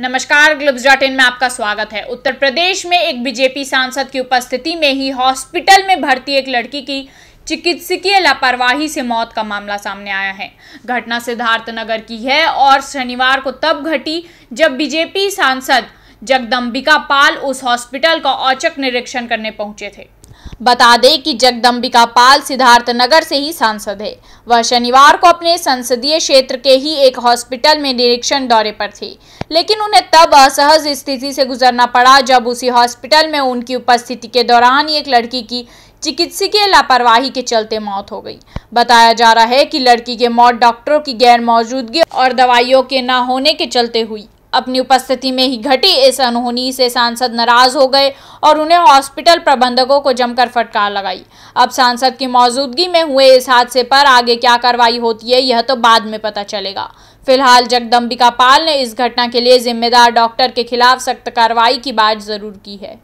नमस्कार globes dot in में आपका स्वागत है उत्तर प्रदेश में एक बीजेपी सांसद की उपस्थिति में ही हॉस्पिटल में भर्ती एक लड़की की चिकित्सकीय लापरवाही से मौत का मामला सामने आया है घटना सिद्धार्थ नगर की है और शनिवार को तब घटी जब बीजेपी सांसद जगदम्बिका पाल उस हॉस्पिटल का औचक निरीक्षण करने पहुंचे थे बता दें कि जगदम्बिका पाल सिद्धार्थनगर से ही सांसद है वह शनिवार को अपने संसदीय क्षेत्र के ही एक हॉस्पिटल में निरीक्षण दौरे पर थे लेकिन उन्हें तब असहज स्थिति से गुजरना पड़ा जब उसी हॉस्पिटल में उनकी उपस्थिति के दौरान एक लड़की की चिकित्सकीय लापरवाही के चलते मौत हो गई बताया जा रहा है कि लड़की के मौत डॉक्टरों की गैर मौजूदगी और दवाइयों के न होने के चलते हुई अपनी उपस्थिति में ही घटी इस अनहोनी से सांसद नाराज हो गए और उन्हें हॉस्पिटल प्रबंधकों को जमकर फटकार लगाई अब सांसद की मौजूदगी में हुए इस हादसे पर आगे क्या कार्रवाई होती है यह तो बाद में पता चलेगा फिलहाल जगदम्बिका पाल ने इस घटना के लिए जिम्मेदार डॉक्टर के खिलाफ सख्त कार्रवाई की बात जरूर की है